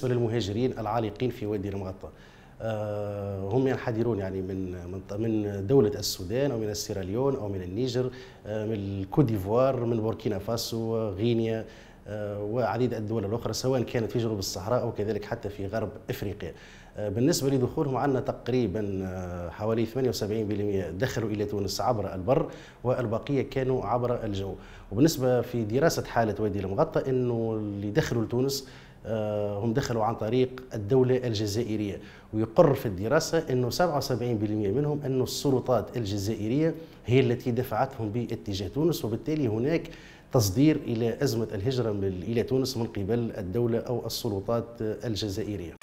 بالنسبه للمهاجرين العالقين في وادي المغطى آه، هم ينحدرون يعني من من دولة السودان أو من السيراليون أو من النيجر آه، من الكوت ديفوار من بوركينا فاسو غينيا آه، وعديد الدول الأخرى سواء كانت في جنوب الصحراء أو كذلك حتى في غرب أفريقيا بالنسبة لدخولهم عندنا تقريبا حوالي 78% دخلوا إلى تونس عبر البر والبقية كانوا عبر الجو وبالنسبة في دراسة حالة وادي المغطى أنه اللي دخلوا لتونس آه، هم دخلوا عن طريق الدولة الجزائرية ويقر في الدراسة أنه 77% منهم أن السلطات الجزائرية هي التي دفعتهم باتجاه تونس وبالتالي هناك تصدير إلى أزمة الهجرة إلى تونس من قبل الدولة أو السلطات الجزائرية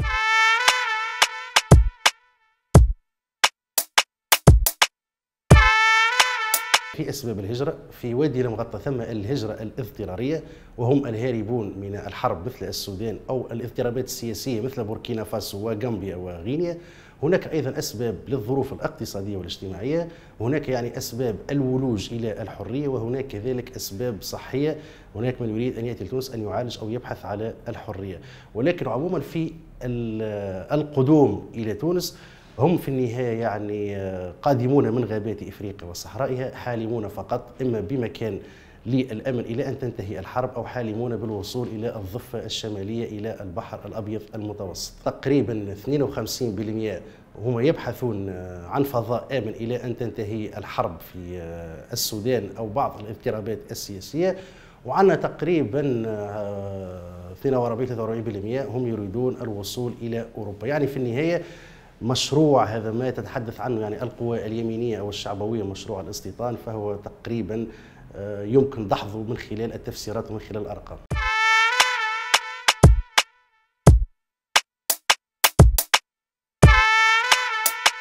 في اسباب الهجره في وادي المغطى ثم الهجره الاضطراريه وهم الهاربون من الحرب مثل السودان او الاضطرابات السياسيه مثل بوركينا فاسو وغامبيا وغينيا هناك ايضا اسباب للظروف الاقتصاديه والاجتماعيه هناك يعني اسباب الولوج الى الحريه وهناك كذلك اسباب صحيه هناك من يريد ان ياتي لتونس ان يعالج او يبحث على الحريه ولكن عموما في القدوم الى تونس هم في النهاية يعني آه، قادمون من غابات إفريقيا وصحرائها حالمون فقط إما بمكان للأمن إلى أن تنتهي الحرب أو حالمون بالوصول إلى الضفة الشمالية إلى البحر الأبيض المتوسط تقريبا 52% هم يبحثون آه، عن فضاء آمن إلى أن تنتهي الحرب في آه، السودان أو بعض الاضطرابات السياسية وعندنا تقريبا 42 43% هم يريدون الوصول إلى أوروبا يعني في النهاية مشروع هذا ما يتحدث عنه يعني القوى اليمينية أو الشعبوية مشروع الاستيطان فهو تقريبا آه، يمكن دحضه من خلال التفسيرات ومن خلال الأرقام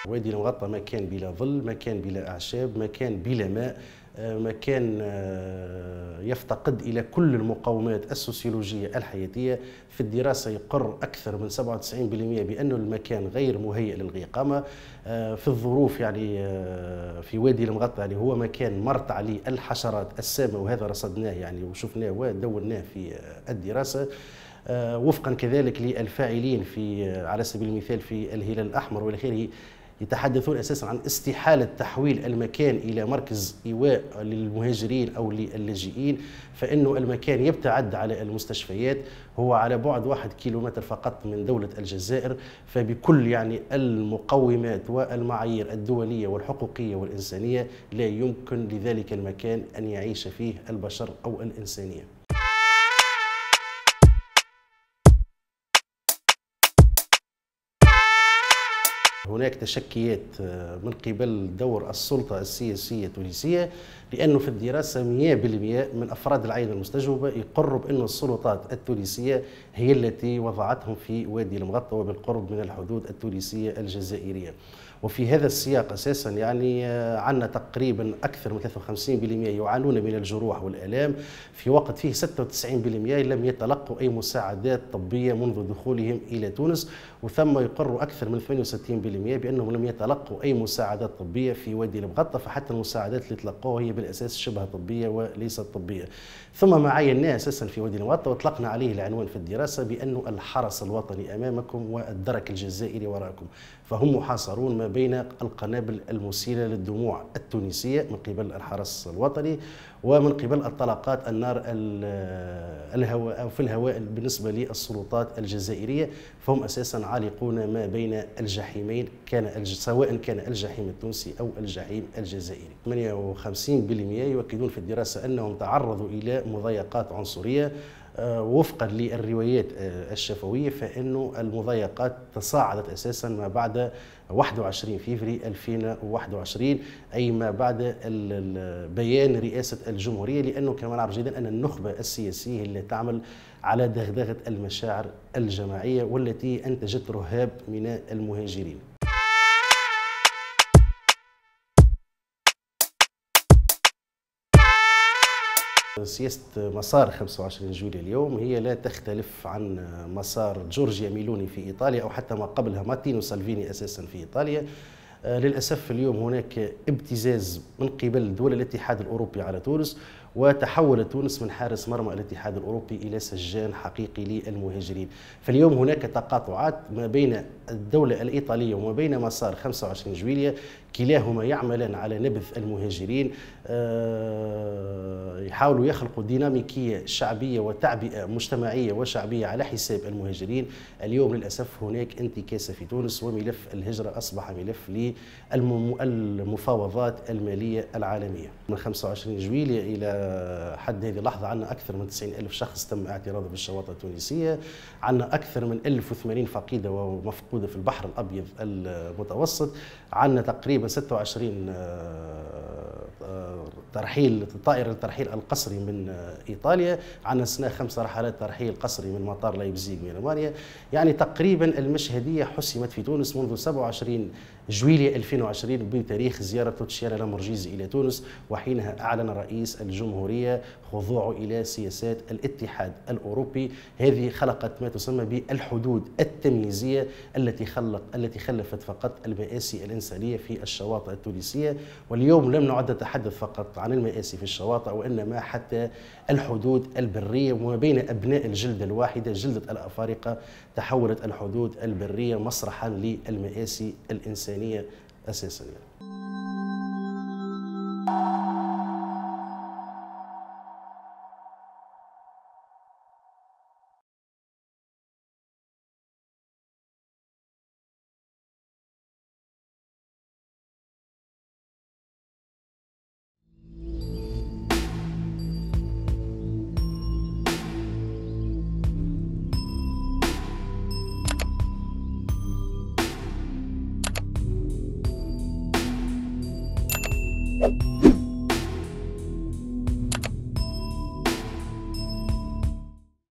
وادي المغطى مكان بلا ظل مكان بلا أعشاب مكان بلا ماء آه، مكان آه، يفتقد إلى كل المقومات السوسيولوجية الحياتية في الدراسة يقر أكثر من 97% بأن المكان غير مهيئ للإقامة آه، في الظروف يعني في وادي المغطى اللي يعني هو مكان مرت عليه الحشرات السامة وهذا رصدناه يعني وشفناه ودوناه في الدراسة وفقا كذلك للفاعلين في على سبيل المثال في الهلال الأحمر والى آخره يتحدثون اساسا عن استحاله تحويل المكان الى مركز ايواء للمهاجرين او للاجئين فانه المكان يبتعد على المستشفيات هو على بعد واحد كيلومتر فقط من دوله الجزائر فبكل يعني المقومات والمعايير الدوليه والحقوقيه والانسانيه لا يمكن لذلك المكان ان يعيش فيه البشر او الانسانيه هناك تشكيات آه، من قبل دور السلطة السياسية التونسية لأنه في الدراسة 100% من أفراد العائلة المستجوبة يقروا بأن السلطات التونسية هي التي وضعتهم في وادي المغطى وبالقرب من الحدود التونسية الجزائرية وفي هذا السياق اساسا يعني آه، عندنا تقريبا اكثر من 53% يعانون من الجروح والالام في وقت فيه 96% لم يتلقوا اي مساعدات طبيه منذ دخولهم الى تونس وثم يقر أكثر من 68% بأنهم لم يتلقوا أي مساعدات طبية في وادي المغطى فحتى المساعدات اللي تلقوها هي بالأساس شبه طبية وليست طبية ثم ما عيناه أساسا في وادي المغطى وأطلقنا عليه العنوان في الدراسة بأنه الحرس الوطني أمامكم والدرك الجزائري وراكم فهم محاصرون ما بين القنابل المسيلة للدموع التونسية من قبل الحرس الوطني ومن قبل الطلقات النار الهواء أو في الهواء بالنسبة للسلطات الجزائرية فهم أساسا عالقون ما بين الجحيمين كان سواء كان الجحيم التونسي أو الجحيم الجزائري 58% يؤكدون في الدراسة أنهم تعرضوا إلى مضايقات عنصرية آه، وفقا للروايات آه، الشفوية فإنه المضايقات تصاعدت أساسا ما بعد 21 فيفري 2021 أي ما بعد بيان رئاسة الجمهورية لأنه كما نعرف جيدا أن النخبة السياسية اللي تعمل على دغدغة المشاعر الجماعية والتي أنتجت رهاب من المهاجرين سياسة مسار 25 جويلية اليوم هي لا تختلف عن مسار جورجيا ميلوني في إيطاليا أو حتى ما قبلها مارتينو سالفيني أساسا في إيطاليا آه، للأسف اليوم هناك ابتزاز من قبل دول الاتحاد الأوروبي على تونس وتحولت تونس من حارس مرمى الاتحاد الأوروبي إلى سجان حقيقي للمهاجرين فاليوم هناك تقاطعات ما بين الدولة الإيطالية وما بين مسار 25 جويلية كلاهما يعملان على نبذ المهاجرين آه، يحاولوا يخلقوا ديناميكية شعبية وتعبئة مجتمعية وشعبية على حساب المهاجرين اليوم للأسف هناك انتكاسة في تونس وملف الهجرة أصبح ملف للمفاوضات المالية العالمية من 25 جويلية إلى حد هذه اللحظة عندنا أكثر من 90 ألف شخص تم اعتراضه بالشواطئ التونسية عندنا أكثر من 1080 فقيدة ومفقودة في البحر الأبيض المتوسط عندنا تقريبا تقريبا 26 آه، آه، ترحيل طائرة الترحيل القصري من آه، إيطاليا عن أثناء خمس رحلات ترحيل قصري من مطار لايبزيغ من ألمانيا يعني تقريبا المشهدية حسمت في تونس منذ 27 جويلية 2020 بتاريخ زيارة لوتشيانا لامورجيزي إلى تونس وحينها أعلن رئيس الجمهورية خضوعه إلى سياسات الاتحاد الأوروبي هذه خلقت ما تسمى بالحدود التمييزية التي خلق التي خلفت فقط المآسي الإنسانية في الشواطئ التونسية واليوم لم نعد نتحدث فقط عن المآسي في الشواطئ وإنما حتى الحدود البرية وما بين أبناء الجلدة الواحدة جلدة الأفارقة تحولت الحدود البرية مسرحا للمآسي الإنسانية senha acessa